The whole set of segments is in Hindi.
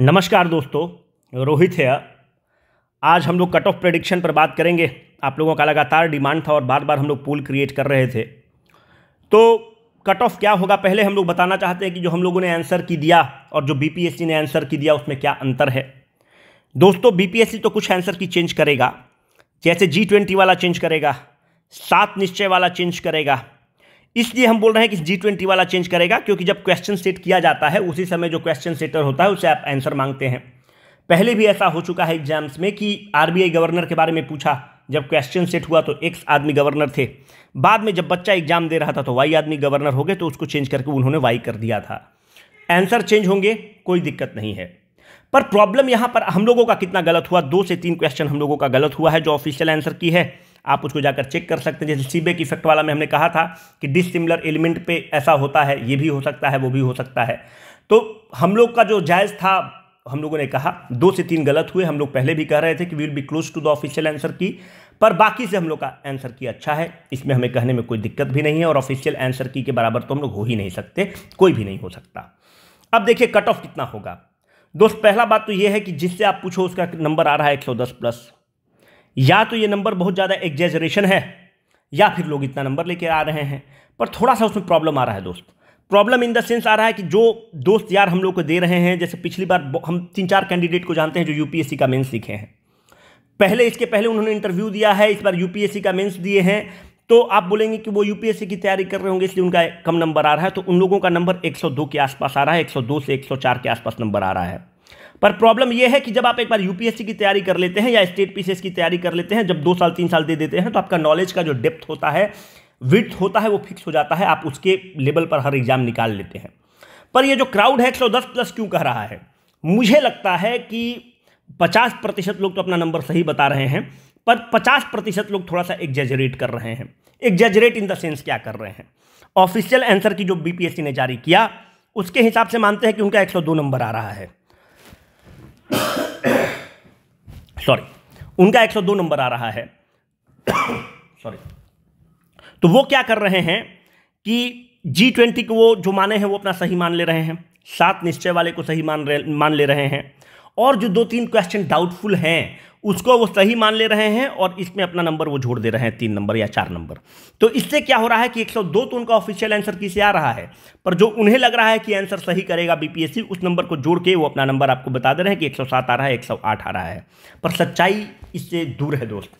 नमस्कार दोस्तों रोहित है आज हम लोग कट ऑफ प्रडिक्शन पर बात करेंगे आप लोगों का लगातार डिमांड था और बार बार हम लोग पूल क्रिएट कर रहे थे तो कट ऑफ क्या होगा पहले हम लोग बताना चाहते हैं कि जो हम लोगों ने आंसर की दिया और जो बीपीएससी ने आंसर की दिया उसमें क्या अंतर है दोस्तों बीपीएससी तो कुछ आंसर की चेंज करेगा जैसे जी ट्वेंटी वाला चेंज करेगा सात निश्चय वाला चेंज करेगा इसलिए हम बोल रहे हैं कि जी ट्वेंटी वाला चेंज करेगा क्योंकि जब क्वेश्चन सेट किया जाता है उसी समय जो क्वेश्चन सेटर होता है उसे आप आंसर मांगते हैं पहले भी ऐसा हो चुका है एग्जाम्स में कि आरबीआई गवर्नर के बारे में पूछा जब क्वेश्चन सेट हुआ तो एक्स आदमी गवर्नर थे बाद में जब बच्चा एग्जाम दे रहा था तो वाई आदमी गवर्नर हो गए तो उसको चेंज करके उन्होंने वाई कर दिया था आंसर चेंज होंगे कोई दिक्कत नहीं है पर प्रॉब्लम यहां पर हम लोगों का कितना गलत हुआ दो से तीन क्वेश्चन हम लोगों का गलत हुआ है जो ऑफिशियल आंसर की है आप उसको जाकर चेक कर सकते हैं जैसे सीबेक इफेक्ट वाला में हमने कहा था कि डिसिमिलर एलिमेंट पे ऐसा होता है ये भी हो सकता है वो भी हो सकता है तो हम लोग का जो जायज़ था हम लोगों ने कहा दो से तीन गलत हुए हम लोग पहले भी कह रहे थे कि we will be close to the official answer key पर बाकी से हम लोग का आंसर की अच्छा है इसमें हमें कहने में कोई दिक्कत भी नहीं है और ऑफिशियल आंसर की के बराबर तो हम लोग हो ही नहीं सकते कोई भी नहीं हो सकता अब देखिए कट ऑफ कितना होगा दोस्त पहला बात तो यह है कि जिससे आप पूछो उसका नंबर आ रहा है 110 प्लस या तो ये नंबर बहुत ज़्यादा एग्जेजरेशन है या फिर लोग इतना नंबर लेके आ रहे हैं पर थोड़ा सा उसमें प्रॉब्लम आ रहा है दोस्त प्रॉब्लम इन द सेंस आ रहा है कि जो दोस्त यार हम लोग को दे रहे हैं जैसे पिछली बार हम तीन चार कैंडिडेट को जानते हैं जो यूपीएससी का मेंस लिखे हैं पहले इसके पहले उन्होंने इंटरव्यू दिया है इस बार यूपीएससी का मेंस दिए हैं तो आप बोलेंगे कि वो यूपीएससी की तैयारी कर रहे होंगे इसलिए उनका कम नंबर आ रहा है तो उन लोगों का नंबर 102 के आसपास आ रहा है 102 से 104 के आसपास नंबर आ रहा है पर प्रॉब्लम यह है कि जब आप एक बार यूपीएससी की तैयारी कर लेते हैं या स्टेट पीसीएस की तैयारी कर लेते हैं जब दो साल तीन साल दे देते हैं तो आपका नॉलेज का जो डेप्थ होता है विथ होता है वो फिक्स हो जाता है आप उसके लेवल पर हर एग्जाम निकाल लेते हैं पर ये जो क्राउड है एक प्लस क्यों कह रहा है मुझे लगता है कि पचास प्रतिशत लोग तो अपना नंबर सही बता रहे हैं पर पचास प्रतिशत लोग थोड़ा सा एग्जेजरेट कर रहे हैं एग्जेजरेट इन द सेंस क्या कर रहे हैं ऑफिशियल आंसर की जो बीपीएससी ने जारी किया उसके हिसाब से मानते हैं कि उनका 102 नंबर आ रहा है सॉरी उनका 102 नंबर आ रहा है सॉरी तो वो क्या कर रहे हैं कि जी ट्वेंटी को वो जो माने हैं वो अपना सही मान ले रहे हैं सात निश्चय वाले को सही मान रहे मान ले रहे हैं और जो दो तीन क्वेश्चन डाउटफुल हैं उसको वो सही मान ले रहे हैं और इसमें अपना नंबर वो जोड़ दे रहे हैं तीन नंबर या चार नंबर तो इससे क्या हो रहा है कि 102 तो उनका ऑफिशियल आंसर किसे आ रहा है पर जो उन्हें लग रहा है कि आंसर सही करेगा बीपीएससी उस नंबर को जोड़ के वो अपना नंबर आपको बता दे रहे हैं कि 107 आ रहा है 108 आ रहा है पर सच्चाई इससे दूर है दोस्त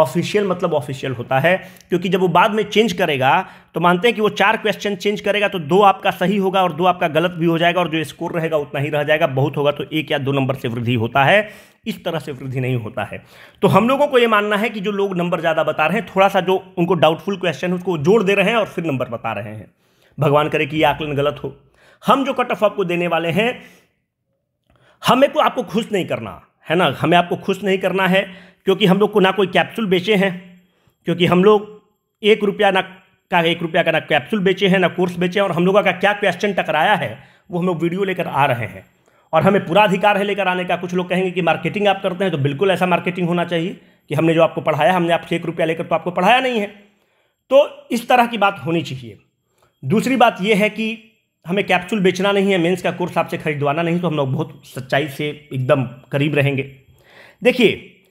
ऑफिशियल मतलब ऑफिशियल होता है क्योंकि जब वो बाद में चेंज करेगा तो मानते हैं कि वो चार क्वेश्चन चेंज करेगा तो दो आपका सही होगा और दो आपका गलत भी हो जाएगा और जो स्कोर रहेगा उतना ही रह जाएगा बहुत होगा तो एक या दो नंबर से वृद्धि होता है इस तरह से वृद्धि नहीं होता है तो हम लोगों को ये मानना है कि जो लोग नंबर ज़्यादा बता रहे हैं थोड़ा सा जो उनको डाउटफुल क्वेश्चन है उसको जोड़ दे रहे हैं और फिर नंबर बता रहे हैं भगवान करे कि ये आकलन गलत हो हम जो कट ऑफ आपको देने वाले हैं हमें को आपको खुश नहीं करना है ना हमें आपको खुश नहीं करना है क्योंकि हम लोग को ना कोई कैप्सूल बेचे हैं क्योंकि हम लोग एक रुपया ना का एक रुपया का ना कैप्सूल बेचे हैं ना कोर्स बेचे हैं और हम लोगों का क्या क्वेश्चन टकराया है वो हम लोग वीडियो लेकर आ रहे हैं और हमें पूरा अधिकार है लेकर आने का कुछ लोग कहेंगे कि मार्केटिंग आप करते हैं तो बिल्कुल ऐसा मार्केटिंग होना चाहिए कि हमने जो आपको पढ़ाया हमने आपसे एक रुपया लेकर तो आपको पढ़ाया नहीं है तो इस तरह की बात होनी चाहिए दूसरी बात यह है कि हमें कैप्सूल बेचना नहीं है मेंस का कोर्स आपसे खरीदवाना नहीं तो हम लोग बहुत सच्चाई से एकदम करीब रहेंगे देखिए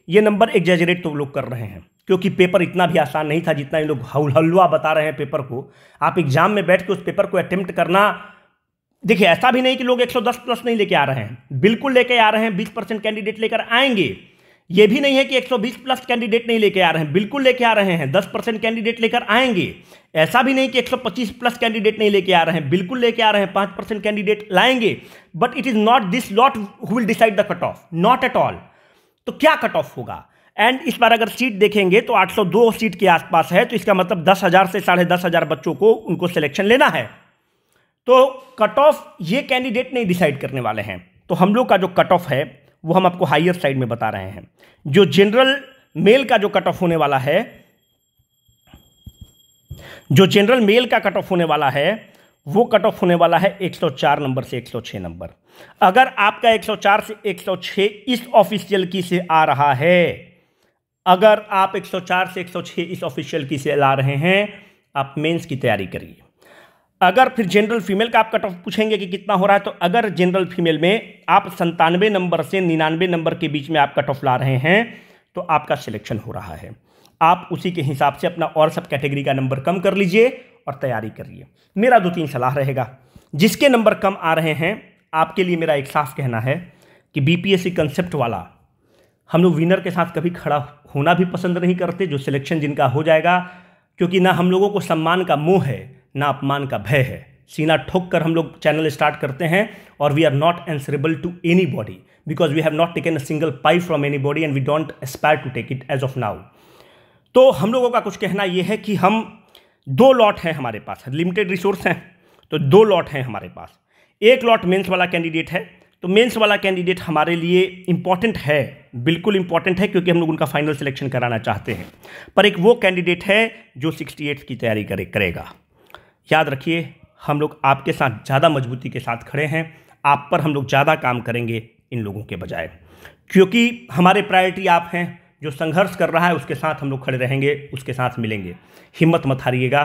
ये नंबर एग्जेजरेट तो लोग कर रहे हैं क्योंकि पेपर इतना भी आसान नहीं था जितना इन लोग हल बता रहे हैं पेपर को आप एग्जाम में बैठ के उस पेपर को अटेम्प्ट करना देखिए ऐसा भी नहीं कि लोग 110 प्लस नहीं लेके आ रहे हैं बिल्कुल लेके आ रहे हैं 20 परसेंट कैंडिडेट लेकर आएंगे ये भी नहीं है कि 120 प्लस कैंडिडेट नहीं लेके आ रहे हैं बिल्कुल लेके आ रहे हैं 10 परसेंट कैंडिडेट लेकर आएंगे ऐसा भी नहीं कि 125 प्लस कैंडिडेट नहीं लेके आ रहे हैं बिल्कुल लेके आ रहे हैं 5 परसेंट कैंडिडेट लाएंगे but it is not this lot who will decide the cut off not at all तो क्या कट ऑफ होगा एंड इस बार अगर सीट देखेंगे तो 802 सीट के आसपास है तो इसका मतलब 10,000 से साढ़े दस हज़ार बच्चों को उनको सिलेक्शन लेना है तो कट ऑफ ये कैंडिडेट नहीं डिसाइड करने वाले हैं तो हम लोग का जो कट ऑफ है वो हम आपको हाइयर साइड में बता रहे हैं जो जनरल मेल का जो कट ऑफ होने वाला है जो जनरल मेल का कट ऑफ होने वाला है वो कट ऑफ होने वाला है 104 नंबर से 106 नंबर अगर आपका 104 से 106 इस ऑफिशियल की से आ रहा है अगर आप 104 से 106 इस ऑफिशियल की से ला रहे हैं आप मेंस की तैयारी करिए अगर फिर जनरल फीमेल का आप कट ऑफ पूछेंगे कि कितना हो रहा है तो अगर जनरल फीमेल में आप संतानवे नंबर से निन्यानवे नंबर के बीच में आप कट ऑफ ला रहे हैं तो आपका सिलेक्शन हो रहा है आप उसी के हिसाब से अपना और सब कैटेगरी का नंबर कम कर लीजिए और तैयारी करिए मेरा दो तीन सलाह रहेगा जिसके नंबर कम आ रहे हैं आपके लिए मेरा एक साफ कहना है कि बीपीएससी कंसेप्ट वाला हम लोग विनर के साथ कभी खड़ा होना भी पसंद नहीं करते जो सिलेक्शन जिनका हो जाएगा क्योंकि ना हम लोगों को सम्मान का मोह है ना अपमान का भय है सीना ठोक कर हम लोग चैनल स्टार्ट करते हैं और we are not answerable to anybody because we have not taken a single pie from anybody and we don't aspire to take it as of now तो हम लोगों का कुछ कहना यह है कि हम दो लॉट हैं हमारे पास लिमिटेड रिसोर्स हैं तो दो लॉट हैं हमारे पास एक लॉट मेंस वाला कैंडिडेट है तो मेंस वाला कैंडिडेट हमारे लिए इम्पॉर्टेंट है बिल्कुल इम्पॉर्टेंट है क्योंकि हम लोग उनका फाइनल सिलेक्शन कराना चाहते हैं पर एक वो कैंडिडेट है जो सिक्सटी की तैयारी करे करेगा याद रखिए हम लोग आपके साथ ज़्यादा मजबूती के साथ खड़े हैं आप पर हम लोग ज़्यादा काम करेंगे इन लोगों के बजाय क्योंकि हमारे प्रायोरिटी आप हैं जो संघर्ष कर रहा है उसके साथ हम लोग खड़े रहेंगे उसके साथ मिलेंगे हिम्मत मत हारिएगा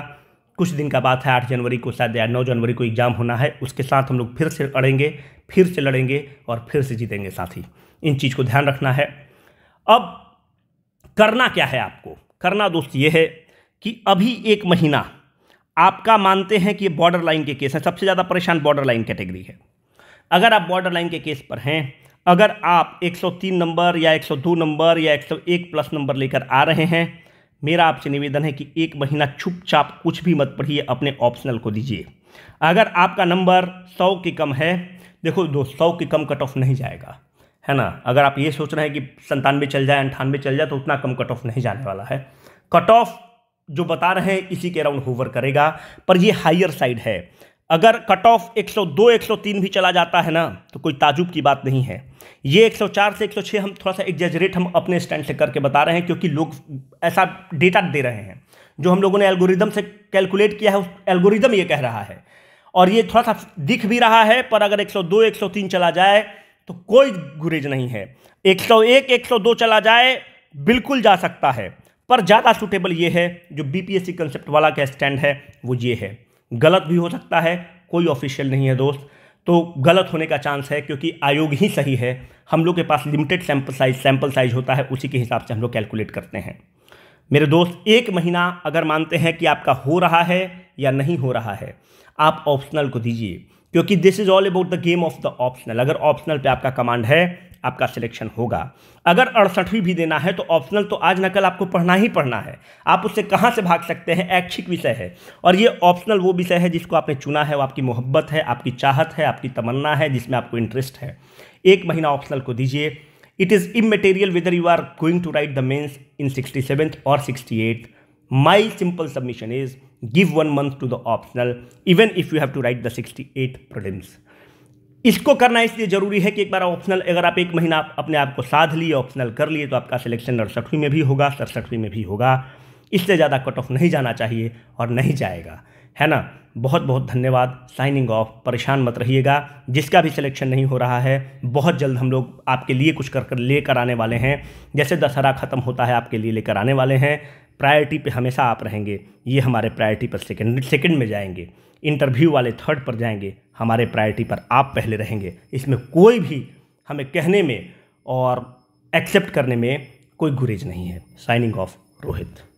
कुछ दिन का बात है आठ जनवरी को शायद या नौ जनवरी को एग्ज़ाम होना है उसके साथ हम लोग फिर से लड़ेंगे फिर से लड़ेंगे और फिर से जीतेंगे साथ ही इन चीज़ को ध्यान रखना है अब करना क्या है आपको करना दोस्त ये है कि अभी एक महीना आपका मानते हैं कि ये बॉर्डर लाइन के केस हैं सबसे ज़्यादा परेशान बॉर्डर लाइन कैटेगरी है अगर आप बॉर्डर लाइन के केस पर हैं अगर आप 103 नंबर या 102 नंबर या 101 प्लस नंबर लेकर आ रहे हैं मेरा आपसे निवेदन है कि एक महीना चुपचाप कुछ भी मत पढ़िए अपने ऑप्शनल को दीजिए अगर आपका नंबर सौ के कम है देखो दो सौ के कम कट ऑफ नहीं जाएगा है ना अगर आप ये सोच रहे हैं कि संतानवे चल जाए अंठानवे चल जाए तो उतना कम कट ऑफ नहीं जाने वाला है कट ऑफ जो बता रहे हैं इसी के अराउंड होवर करेगा पर ये हायर साइड है अगर कट ऑफ 102 103 भी चला जाता है ना तो कोई ताजुब की बात नहीं है ये 104 से 106 हम थोड़ा सा एग्जेजरेट हम अपने स्टैंड से करके बता रहे हैं क्योंकि लोग ऐसा डेटा दे रहे हैं जो हम लोगों ने एल्गोरिदम से कैलकुलेट किया है उस एल्गोरिदम ये कह रहा है और ये थोड़ा सा दिख भी रहा है पर अगर 102 103 चला जाए तो कोई गुरेज नहीं है 101 102 चला जाए बिल्कुल जा सकता है पर ज़्यादा सूटेबल ये है जो बी कंसेप्ट वाला का स्टैंड है वो ये है गलत भी हो सकता है कोई ऑफिशियल नहीं है दोस्त तो गलत होने का चांस है क्योंकि आयोग ही सही है हम लोग के पास limited sample size sample size होता है उसी के हिसाब से हम लोग कैलकुलेट करते हैं मेरे दोस्त एक महीना अगर मानते हैं कि आपका हो रहा है या नहीं हो रहा है आप ऑप्शनल को दीजिए क्योंकि this is all about the game of the optional अगर ऑप्शनल पे आपका कमांड है आपका सिलेक्शन होगा अगर अड़सठवीं भी देना है तो ऑप्शनल तो आज न कल आपको पढ़ना ही पढ़ना है आप उससे कहाँ से भाग सकते हैं ऐच्छिक विषय है और ये ऑप्शनल वो विषय है जिसको आपने चुना है वो आपकी मोहब्बत है आपकी चाहत है आपकी तमन्ना है जिसमें आपको इंटरेस्ट है एक महीना ऑप्शनल को दीजिए it is immaterial whether you are going to write the mains in sixty seventh और sixty eight simple submission is give one month to the optional even if you have to write the sixty eight इसको करना इसलिए ज़रूरी है कि एक बार ऑप्शनल अगर आप एक महीना अपने आप को साध लिए ऑप्शनल कर लिए तो आपका सिलेक्शन अड़सठवीं में भी होगा सड़सठवीं में भी होगा इससे ज़्यादा कट ऑफ नहीं जाना चाहिए और नहीं जाएगा है ना बहुत बहुत धन्यवाद साइनिंग ऑफ परेशान मत रहिएगा जिसका भी सिलेक्शन नहीं हो रहा है बहुत जल्द हम लोग आपके लिए कुछ कर कर लेकर आने वाले हैं जैसे दशहरा ख़त्म होता है आपके लिए लेकर आने वाले हैं प्रायोरिटी पे हमेशा आप रहेंगे ये हमारे प्रायोरिटी पर सेकंड सेकंड में जाएंगे इंटरव्यू वाले थर्ड पर जाएंगे हमारे प्रायोरिटी पर आप पहले रहेंगे इसमें कोई भी हमें कहने में और एक्सेप्ट करने में कोई गुरेज नहीं है साइनिंग ऑफ रोहित